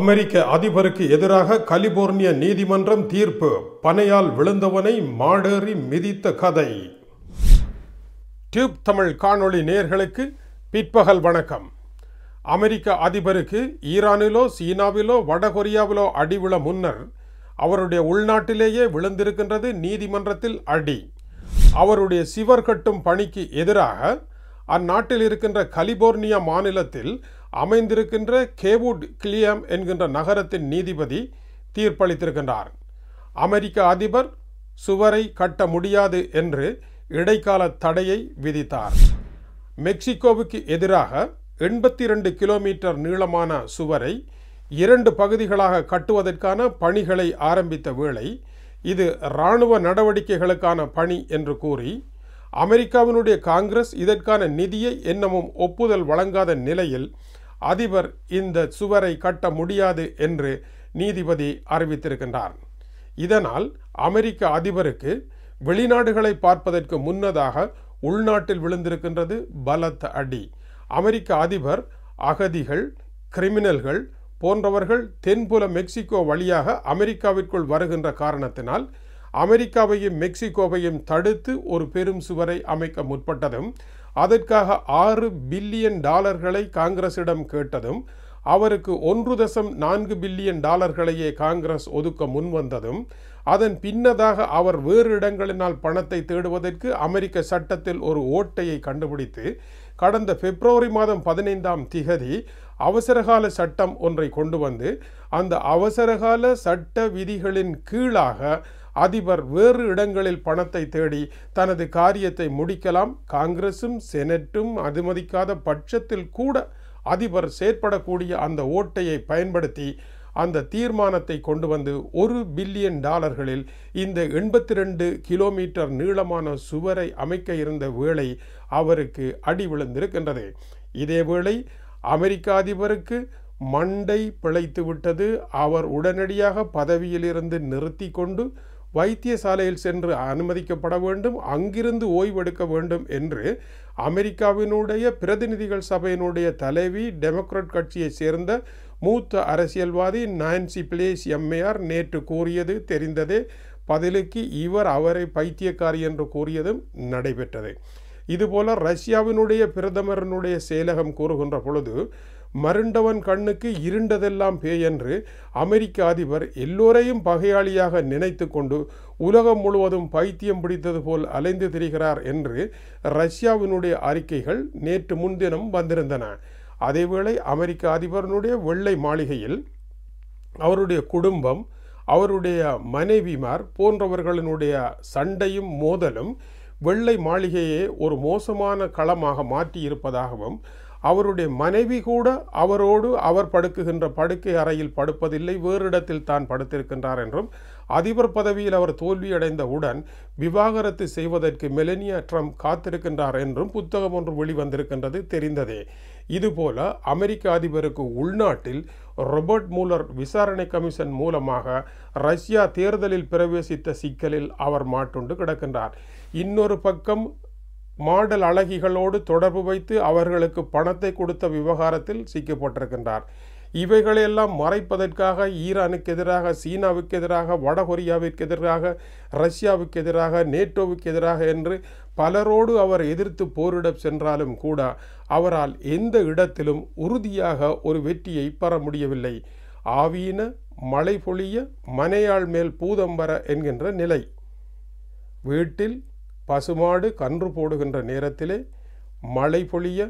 அமெரிக்க அதிபருக்கு எதிராக கலிபோர்னிய நீதிமன்றம் தீர்ப்பு பனையால் விழுந்தவனை மாடேறி மிதித்த கதை டியூப் தமிழ் காணொளி நேர்களுக்கு பிற்பகல் வணக்கம் அமெரிக்க அதிபருக்கு ஈரானிலோ சீனாவிலோ வடகொரியாவிலோ அடி விழ முன்னர் அவருடைய உள்நாட்டிலேயே விழுந்திருக்கின்றது நீதிமன்றத்தில் அடி அவருடைய சிவர் கட்டும் பணிக்கு எதிராக அந்நாட்டில் இருக்கின்ற கலிபோர்னியா மாநிலத்தில் அமைந்திருக்கின்ற கேவுட் கிளியம் என்கின்ற நகரத்தின் நீதிபதி தீர்ப்பளித்திருக்கின்றார் அமெரிக்க அதிபர் சுவரை கட்ட முடியாது என்று இடைக்கால தடையை விதித்தார் மெக்சிகோவுக்கு எதிராக எண்பத்தி இரண்டு கிலோமீட்டர் நீளமான சுவரை இரண்டு பகுதிகளாக கட்டுவதற்கான பணிகளை ஆரம்பித்த வேளை இது இராணுவ நடவடிக்கைகளுக்கான பணி என்று கூறி அமெரிக்காவினுடைய காங்கிரஸ் இதற்கான நிதியை என்னமும் ஒப்புதல் வழங்காத நிலையில் அதிபர் இந்த சுவரை கட்ட முடியாது என்று நீதிபதி அறிவித்திருக்கின்றார் இதனால் அமெரிக்க அதிபருக்கு வெளிநாடுகளை பார்ப்பதற்கு முன்னதாக உள்நாட்டில் விழுந்திருக்கின்றது பலத்த அடி அமெரிக்க அதிபர் அகதிகள் கிரிமினல்கள் போன்றவர்கள் தென்புல மெக்சிகோ வழியாக அமெரிக்காவிற்குள் வருகின்ற காரணத்தினால் அமெரிக்காவையும் மெக்சிகோவையும் தடுத்து ஒரு பெரும் சுவரை அமைக்க முற்பட்டதும் அதற்காக ஆறு பில்லியன் டாலர்களை காங்கிரஸிடம் கேட்டதும் அவருக்கு ஒன்று தசம் நான்கு பில்லியன் டாலர்களையே காங்கிரஸ் ஒதுக்க முன்வந்ததும் அதன் பின்னதாக அவர் வேறு இடங்களினால் பணத்தை தேடுவதற்கு அமெரிக்க சட்டத்தில் ஒரு ஓட்டையை கண்டுபிடித்து கடந்த பிப்ரவரி மாதம் பதினைந்தாம் திகதி அவசரகால சட்டம் ஒன்றை கொண்டு வந்து அந்த அவசரகால சட்ட விதிகளின் கீழாக அதிபர் வேறு இடங்களில் பணத்தை தேடி தனது காரியத்தை முடிக்கலாம் காங்கிரஸும் செனட்டும் அனுமதிக்காத பட்சத்தில் கூட அதிபர் செயற்படக்கூடிய அந்த ஓட்டையை பயன்படுத்தி அந்த தீர்மானத்தை கொண்டு வந்து ஒரு பில்லியன் டாலர்களில் இந்த எண்பத்தி ரெண்டு கிலோமீட்டர் நீளமான சுவரை அமைக்க இருந்த வேளை அவருக்கு அடி விழுந்திருக்கின்றது இதேவேளை அமெரிக்க அதிபருக்கு மண்டை பிழைத்து விட்டது அவர் உடனடியாக பதவியிலிருந்து நிறுத்தி கொண்டு வைத்தியசாலையில் சென்று அனுமதிக்கப்பட வேண்டும் அங்கிருந்து ஓய்வெடுக்க வேண்டும் என்று அமெரிக்காவினுடைய பிரதிநிதிகள் சபையினுடைய தலைவி டெமோக்ராட் கட்சியைச் சேர்ந்த மூத்த அரசியல்வாதி நான்சி பிளேஸ் எம்ஏஆர் நேற்று கூறியது தெரிந்ததே பதிலுக்கு இவர் அவரை பைத்தியக்காரி என்று கூறியதும் நடைபெற்றது இதுபோல ரஷ்யாவினுடைய பிரதமரனுடைய செயலகம் கூறுகின்ற பொழுது மருண்டவன் கண்ணுக்கு இருண்டதெல்லாம் பேயென்று அமெரிக்க அதிபர் எல்லோரையும் பகையாளியாக நினைத்து கொண்டு உலகம் முழுவதும் பைத்தியம் பிடித்தது போல் அலைந்து திரிகிறார் என்று ரஷ்யாவினுடைய அறிக்கைகள் நேற்று முன்தினம் வந்திருந்தன அதேவேளை அமெரிக்க அதிபரனுடைய வெள்ளை மாளிகையில் அவருடைய குடும்பம் அவருடைய மனைவிமார் போன்றவர்களினுடைய சண்டையும் மோதலும் வெள்ளை மாளிகையே ஒரு மோசமான களமாக மாற்றியிருப்பதாகவும் அவருடைய மனைவி கூட அவரோடு அவர் படுக்குகின்ற படுக்கை அறையில் படுப்பதில்லை வேறு இடத்தில் தான் படுத்திருக்கின்றார் என்றும் அதிபர் பதவியில் அவர் தோல்வியடைந்தவுடன் விவாகரத்து செய்வதற்கு மெலனியா ட்ரம்ப் காத்திருக்கின்றார் என்றும் புத்தகம் ஒன்று வெளிவந்திருக்கின்றது தெரிந்ததே இதுபோல அமெரிக்க அதிபருக்கு உள்நாட்டில் ரொபர்ட் மூலர் விசாரணை கமிஷன் மூலமாக ரஷ்யா தேர்தலில் பிரவேசித்த சிக்கலில் அவர் மாட்டுண்டு கிடக்கின்றார் இன்னொரு பக்கம் மாடல் அழகிகளோடு தொடர்பு வைத்து அவர்களுக்கு பணத்தை கொடுத்த விவகாரத்தில் சிக்கப்பட்டிருக்கின்றார் இவைகளையெல்லாம் மறைப்பதற்காக ஈரானுக்கு எதிராக சீனாவுக்கு எதிராக வடகொரியாவிற்கு எதிராக ரஷ்யாவுக்கு எதிராக நேட்டோவுக்கு எதிராக என்று பலரோடு அவர் எதிர்த்து போரிட சென்றாலும் கூட அவரால் எந்த இடத்திலும் உறுதியாக ஒரு வெற்றியை பெற முடியவில்லை ஆவீன மழை பொழிய மனையாள் மேல் பூதம் வர என்கின்ற நிலை வீட்டில் பசுமாடு கன்று போடுகின்ற நேரத்திலே மழை பொழிய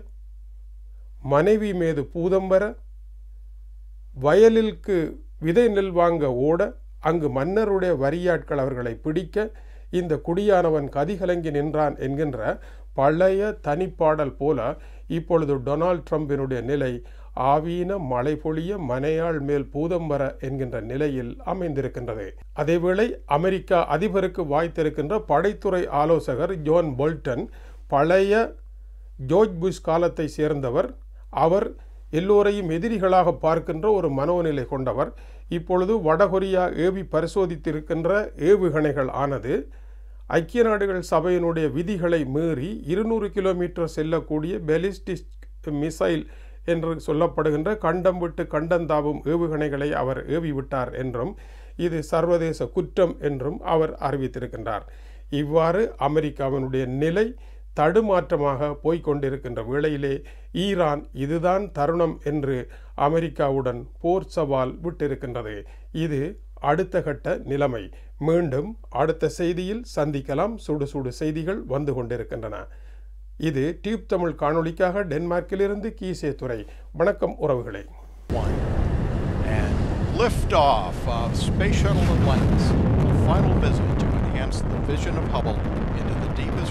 மனைவி மீது பூதம் வர வயலிற்கு விதை நெல் வாங்க ஓட அங்கு மன்னருடைய வரியாட்கள் அவர்களை பிடிக்க இந்த குடியானவன் கதிகலங்கி நின்றான் என்கின்ற பழைய தனிப்பாடல் போல இப்பொழுது டொனால்ட் ட்ரம்பினுடைய நிலை ஆவீன மழை பொழிய மனையாள் மேல் பூதம் வர என்கின்ற நிலையில் அமைந்திருக்கின்றது அதேவேளை அமெரிக்கா அதிபருக்கு வாய்த்திருக்கின்ற படைத்துறை ஆலோசகர் ஜோன் போல்டன் பழைய ஜோர்ஜ் புஷ் காலத்தை சேர்ந்தவர் அவர் எல்லோரையும் எதிரிகளாக பார்க்கின்ற ஒரு மனோநிலை கொண்டவர் இப்பொழுது வடகொரியா ஏவி பரிசோதித்திருக்கின்ற ஏவுகணைகள் ஆனது ஐக்கிய நாடுகள் சபையினுடைய விதிகளை மீறி இருநூறு கிலோமீட்டர் செல்லக்கூடிய பெலிஸ்டிக் மிசைல் என்று சொல்லப்படுகின்ற கண்டம் விட்டு கண்டந்தாவும் ஏவுகணைகளை அவர் ஏவிவிட்டார் என்றும் இது சர்வதேச குற்றம் என்றும் அவர் அறிவித்திருக்கின்றார் இவ்வாறு அமெரிக்காவினுடைய நிலை தடுமாற்றமாக போய்கொண்டிருக்கின்ற வேளையிலே ஈரான் இதுதான் தருணம் என்று அமெரிக்காவுடன் போர் சவால் விட்டிருக்கின்றது இது அடுத்த கட்ட நிலைமை மீண்டும் அடுத்த செய்தியில் சந்திக்கலாம் சுடு சுடு செய்திகள் வந்து கொண்டிருக்கின்றன இது டியூப் தமிழ் காணொளிக்காக டென்மார்க்கிலிருந்து கீசே துறை வணக்கம் உறவுகளை Lift off of Space Shuttle Atlantis, a final visit to enhance the vision of Hubble into the deepest